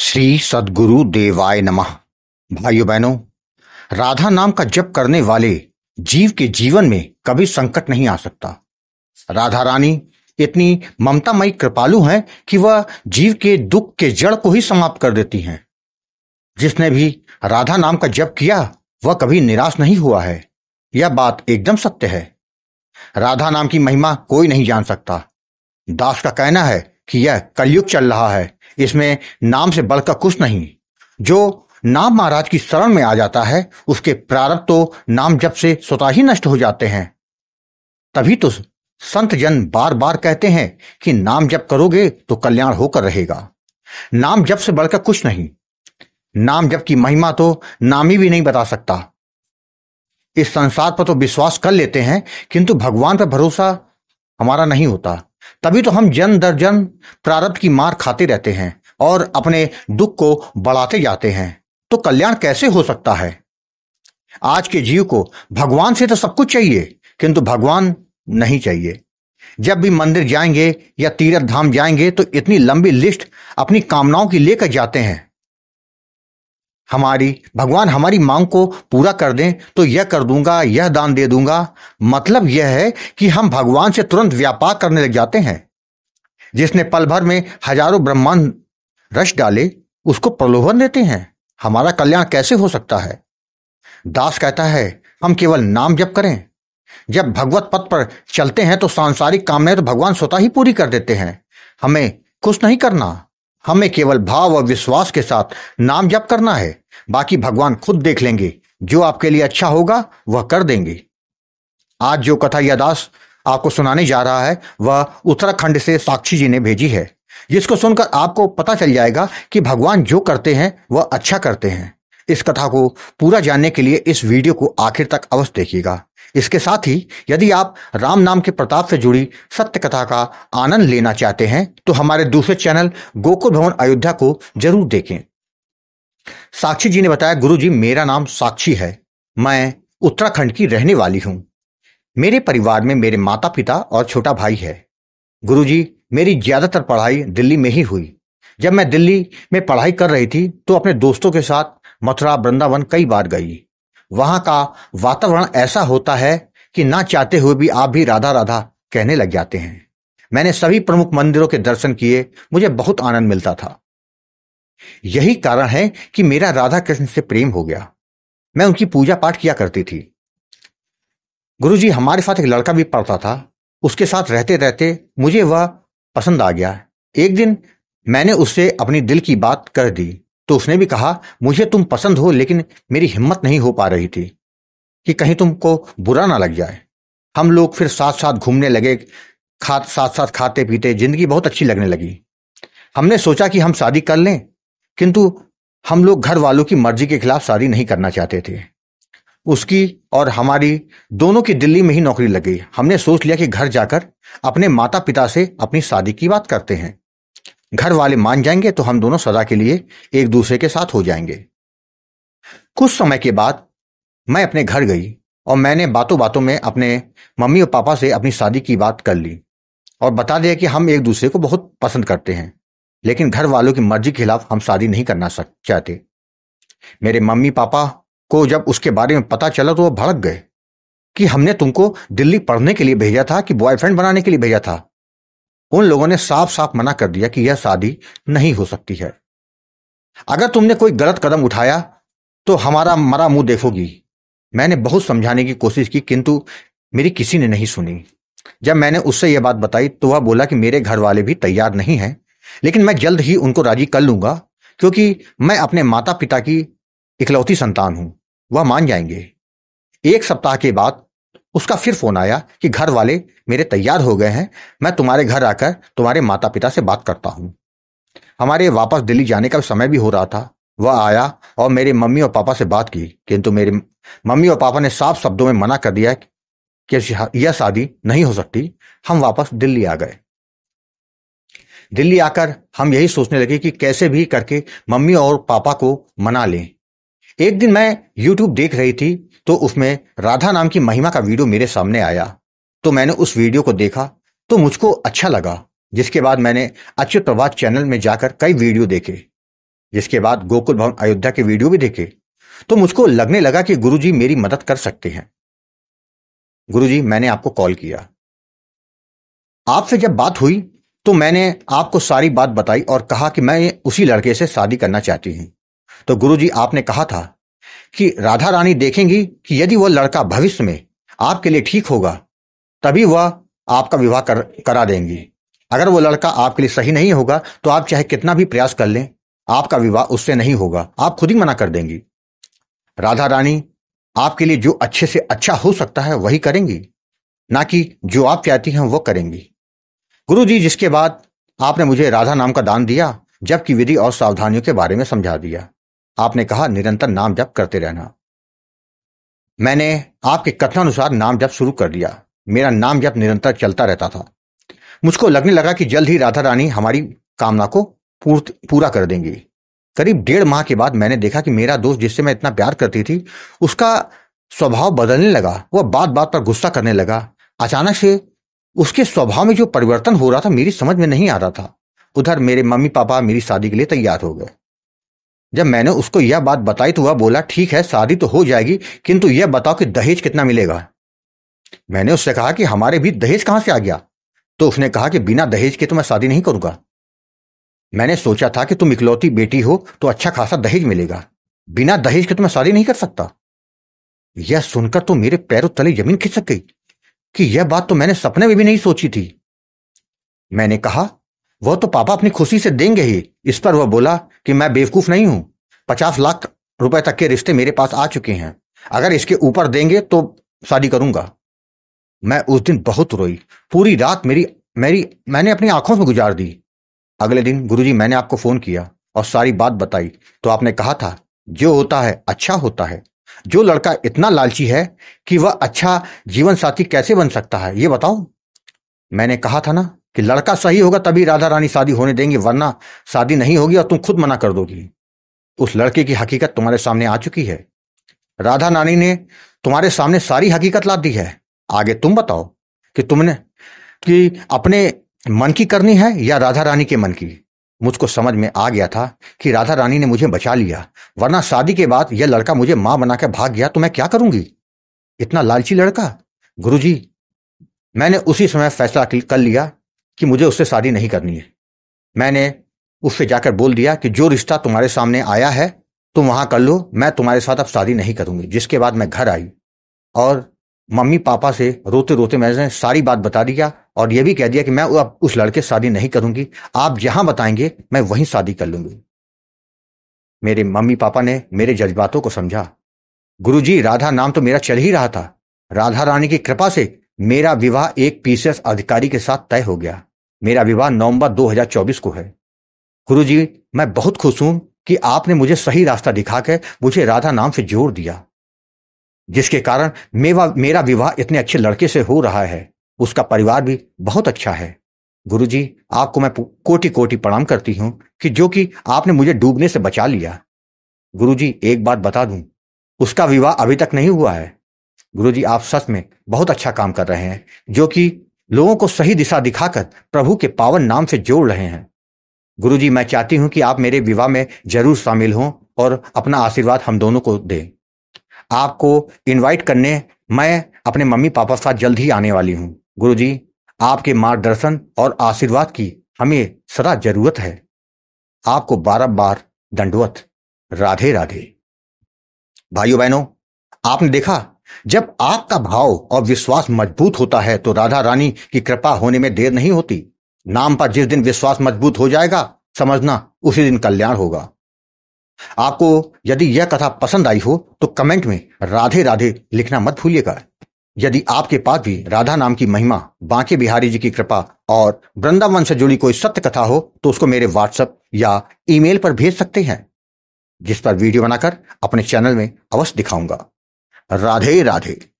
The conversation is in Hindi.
श्री सदगुरु देवाय नमः भाइयों बहनों राधा नाम का जप करने वाले जीव के जीवन में कभी संकट नहीं आ सकता राधा रानी इतनी ममतामयी कृपालु हैं कि वह जीव के दुख के जड़ को ही समाप्त कर देती हैं जिसने भी राधा नाम का जप किया वह कभी निराश नहीं हुआ है यह बात एकदम सत्य है राधा नाम की महिमा कोई नहीं जान सकता दास का कहना है कि यह कलयुग चल रहा है इसमें नाम से बढ़कर कुछ नहीं जो नाम महाराज की शरण में आ जाता है उसके प्रारब्ध तो नाम जब से स्वतः ही नष्ट हो जाते हैं तभी तो संत जन बार बार कहते हैं कि नाम जप करोगे तो कल्याण होकर रहेगा नाम जप से बढ़कर कुछ नहीं नाम जप की महिमा तो नामी भी नहीं बता सकता इस संसार पर तो विश्वास कर लेते हैं किंतु भगवान पर भरोसा हमारा नहीं होता तभी तो हम जन दर जन प्रारब्ध की मार खाते रहते हैं और अपने दुख को बढ़ाते जाते हैं तो कल्याण कैसे हो सकता है आज के जीव को भगवान से तो सब कुछ चाहिए किंतु भगवान नहीं चाहिए जब भी मंदिर जाएंगे या तीर्थ धाम जाएंगे तो इतनी लंबी लिस्ट अपनी कामनाओं की लेकर जाते हैं हमारी भगवान हमारी मांग को पूरा कर दें तो यह कर दूंगा यह दान दे दूंगा मतलब यह है कि हम भगवान से तुरंत व्यापार करने लग जाते हैं जिसने पल भर में हजारों ब्रह्मांड रश डाले उसको प्रलोभन देते हैं हमारा कल्याण कैसे हो सकता है दास कहता है हम केवल नाम जप करें जब भगवत पथ पर चलते हैं तो सांसारिक कामनाएं तो भगवान स्वतः ही पूरी कर देते हैं हमें कुछ नहीं करना हमें केवल भाव और विश्वास के साथ नाम जप करना है बाकी भगवान खुद देख लेंगे जो आपके लिए अच्छा होगा वह कर देंगे आज जो कथा यह दास आपको सुनाने जा रहा है वह उत्तराखंड से साक्षी जी ने भेजी है जिसको सुनकर आपको पता चल जाएगा कि भगवान जो करते हैं वह अच्छा करते हैं इस कथा को पूरा जानने के लिए इस वीडियो को आखिर तक अवश्य देखिएगा इसके साथ ही यदि आप राम नाम के प्रताप से जुड़ी सत्य कथा का आनंद लेना चाहते हैं तो हमारे दूसरे चैनल गोकुल भवन अयोध्या को जरूर देखें साक्षी जी ने बताया गुरु जी मेरा नाम साक्षी है मैं उत्तराखंड की रहने वाली हूं मेरे परिवार में मेरे माता पिता और छोटा भाई है गुरु जी मेरी ज्यादातर पढ़ाई दिल्ली में ही हुई जब मैं दिल्ली में पढ़ाई कर रही थी तो अपने दोस्तों के साथ मथुरा वृंदावन कई बार गई वहां का वातावरण ऐसा होता है कि ना चाहते हुए भी आप भी राधा राधा कहने लग जाते हैं मैंने सभी प्रमुख मंदिरों के दर्शन किए मुझे बहुत आनंद मिलता था यही कारण है कि मेरा राधा कृष्ण से प्रेम हो गया मैं उनकी पूजा पाठ किया करती थी गुरु जी हमारे साथ एक लड़का भी पढ़ता था उसके साथ रहते रहते मुझे वह पसंद आ गया एक दिन मैंने उससे अपनी दिल की बात कर दी तो उसने भी कहा मुझे तुम पसंद हो लेकिन मेरी हिम्मत नहीं हो पा रही थी कि कहीं तुमको बुरा ना लग जाए हम लोग फिर साथ साथ घूमने लगे खा साथ साथ खाते पीते जिंदगी बहुत अच्छी लगने लगी हमने सोचा कि हम शादी कर लें किंतु हम लोग घर वालों की मर्जी के खिलाफ शादी नहीं करना चाहते थे उसकी और हमारी दोनों की दिल्ली में ही नौकरी लग गई हमने सोच लिया कि घर जाकर अपने माता पिता से अपनी शादी की बात करते हैं घर वाले मान जाएंगे तो हम दोनों सदा के लिए एक दूसरे के साथ हो जाएंगे कुछ समय के बाद मैं अपने घर गई और मैंने बातों बातों में अपने मम्मी और पापा से अपनी शादी की बात कर ली और बता दिया कि हम एक दूसरे को बहुत पसंद करते हैं लेकिन घर वालों की मर्जी के खिलाफ हम शादी नहीं करना चाहते मेरे मम्मी पापा को जब उसके बारे में पता चला तो वह भड़क गए कि हमने तुमको दिल्ली पढ़ने के लिए भेजा था कि बॉयफ्रेंड बनाने के लिए भेजा था उन लोगों ने साफ साफ मना कर दिया कि यह शादी नहीं हो सकती है अगर तुमने कोई गलत कदम उठाया तो हमारा मरा मुंह देखोगी मैंने बहुत समझाने की कोशिश की किंतु मेरी किसी ने नहीं सुनी जब मैंने उससे यह बात बताई तो वह बोला कि मेरे घर वाले भी तैयार नहीं हैं लेकिन मैं जल्द ही उनको राजी कर लूंगा क्योंकि मैं अपने माता पिता की इकलौती संतान हूं वह मान जाएंगे एक सप्ताह के बाद उसका फिर फोन आया कि घर वाले मेरे तैयार हो गए हैं मैं तुम्हारे घर आकर तुम्हारे माता पिता से बात करता हूँ हमारे वापस दिल्ली जाने का समय भी हो रहा था वह आया और मेरे मम्मी और पापा से बात की किंतु मेरे मम्मी और पापा ने साफ शब्दों में मना कर दिया कि यह शादी नहीं हो सकती हम वापस दिल्ली आ गए दिल्ली आकर हम यही सोचने लगे कि कैसे भी करके मम्मी और पापा को मना लें एक दिन मैं YouTube देख रही थी तो उसमें राधा नाम की महिमा का वीडियो मेरे सामने आया तो मैंने उस वीडियो को देखा तो मुझको अच्छा लगा जिसके बाद मैंने अच्युत प्रभात चैनल में जाकर कई वीडियो देखे जिसके बाद गोकुल भवन अयोध्या के वीडियो भी देखे तो मुझको लगने लगा कि गुरुजी मेरी मदद कर सकते हैं गुरुजी मैंने आपको कॉल किया आपसे जब बात हुई तो मैंने आपको सारी बात बताई और कहा कि मैं उसी लड़के से शादी करना चाहती हूं तो गुरुजी आपने कहा था कि राधा रानी देखेंगी कि यदि वह लड़का भविष्य में आपके लिए ठीक होगा तभी वह आपका विवाह कर, करा देंगी अगर वो लड़का आपके लिए सही नहीं होगा तो आप चाहे कितना भी प्रयास कर लें आपका विवाह उससे नहीं होगा आप खुद ही मना कर देंगी राधा रानी आपके लिए जो अच्छे से अच्छा हो सकता है वही करेंगी ना कि जो आप चाहती हैं वो करेंगी गुरु जी जिसके बाद आपने मुझे राधा नाम का दान दिया जबकि विधि और सावधानियों के बारे में समझा दिया आपने कहा निरंतर नाम जप करते रहना मैंने आपके कथनानुसार नाम जप शुरू कर दिया मेरा नाम जप निरंतर चलता रहता था मुझको लगने लगा कि जल्द ही राधा रानी हमारी कामना को पूरा कर देंगी करीब डेढ़ माह के बाद मैंने देखा कि मेरा दोस्त जिससे मैं इतना प्यार करती थी उसका स्वभाव बदलने लगा वह बात बात पर गुस्सा करने लगा अचानक से उसके स्वभाव में जो परिवर्तन हो रहा था मेरी समझ में नहीं आ रहा था उधर मेरे मम्मी पापा मेरी शादी के लिए तैयार हो गए जब मैंने उसको यह बात बताई तो वह बोला ठीक है शादी तो हो जाएगी किंतु यह बताओ कि दहेज कितना मिलेगा मैंने उससे कहा कि हमारे भी दहेज कहां से आ गया तो उसने कहा कि बिना दहेज के तो मैं शादी नहीं करूंगा मैंने सोचा था कि तुम इकलौती बेटी हो तो अच्छा खासा दहेज मिलेगा बिना दहेज के तो मैं शादी नहीं कर सकता यह सुनकर तो मेरे पैरों तले जमीन खिसक गई कि यह बात तो मैंने सपने में भी नहीं सोची थी मैंने कहा वह तो पापा अपनी खुशी से देंगे ही इस पर वह बोला कि मैं बेवकूफ नहीं हूं पचास लाख रुपए तक के रिश्ते मेरे पास आ चुके हैं अगर इसके ऊपर देंगे तो शादी करूंगा मैं उस दिन बहुत रोई पूरी रात मेरी मेरी मैंने अपनी आंखों में गुजार दी अगले दिन गुरुजी मैंने आपको फोन किया और सारी बात बताई तो आपने कहा था जो होता है अच्छा होता है जो लड़का इतना लालची है कि वह अच्छा जीवन साथी कैसे बन सकता है ये बताओ मैंने कहा था ना कि लड़का सही होगा तभी राधा रानी शादी होने देंगे वरना शादी नहीं होगी और तुम खुद मना कर दोगी उस लड़के की हकीकत तुम्हारे सामने आ चुकी है राधा रानी ने तुम्हारे सामने सारी हकीकत ला दी है आगे तुम बताओ कि तुमने कि अपने मन की करनी है या राधा रानी के मन की मुझको समझ में आ गया था कि राधा रानी ने मुझे बचा लिया वरना शादी के बाद यह लड़का मुझे मां बनाकर भाग गया तो मैं क्या करूंगी इतना लालची लड़का गुरुजी मैंने उसी समय फैसला कर लिया कि मुझे उससे शादी नहीं करनी है मैंने उससे जाकर बोल दिया कि जो रिश्ता तुम्हारे सामने आया है तुम वहां कर लो मैं तुम्हारे साथ अब शादी नहीं करूंगी जिसके बाद मैं घर आई और मम्मी पापा से रोते रोते मैंने सारी बात बता दिया और यह भी कह दिया कि मैं अब उस लड़के से शादी नहीं करूंगी आप जहां बताएंगे मैं वहीं शादी कर लूंगी मेरे मम्मी पापा ने मेरे जज्बातों को समझा गुरुजी राधा नाम तो मेरा चल ही रहा था राधा रानी की कृपा से मेरा विवाह एक पीसीएस अधिकारी के साथ तय हो गया मेरा विवाह नवंबर 2024 को है गुरुजी मैं बहुत खुश हूं कि आपने मुझे सही रास्ता दिखाकर मुझे राधा नाम से जोड़ दिया जिसके कारण मेवा मेरा विवाह इतने अच्छे लड़के से हो रहा है उसका परिवार भी बहुत अच्छा है गुरुजी आपको मैं कोटि कोटि प्रणाम करती हूँ कि जो कि आपने मुझे डूबने से बचा लिया गुरुजी एक बात बता दूं उसका विवाह अभी तक नहीं हुआ है गुरु जी आप सच में बहुत अच्छा काम कर रहे हैं जो कि लोगों को सही दिशा दिखाकर प्रभु के पावन नाम से जोड़ रहे हैं गुरु जी मैं चाहती हूं कि आप मेरे विवाह में जरूर शामिल हों और अपना आशीर्वाद हम दोनों को दें आपको इनवाइट करने मैं अपने मम्मी पापा के साथ जल्द ही आने वाली हूँ गुरु जी आपके मार्गदर्शन और आशीर्वाद की हमें सदा जरूरत है आपको बार बार दंडवत राधे राधे भाइयों बहनों आपने देखा जब आपका भाव और विश्वास मजबूत होता है तो राधा रानी की कृपा होने में देर नहीं होती नाम पर जिस दिन विश्वास मजबूत हो जाएगा समझना उसी दिन कल्याण होगा आपको यदि यह कथा पसंद आई हो तो कमेंट में राधे राधे लिखना मत भूलिएगा यदि आपके पास भी राधा नाम की महिमा बांके बिहारी जी की कृपा और वृंदावन से जुड़ी कोई सत्य कथा हो तो उसको मेरे व्हाट्सएप या ईमेल पर भेज सकते हैं जिस पर वीडियो बनाकर अपने चैनल में अवश्य दिखाऊंगा राधे राधे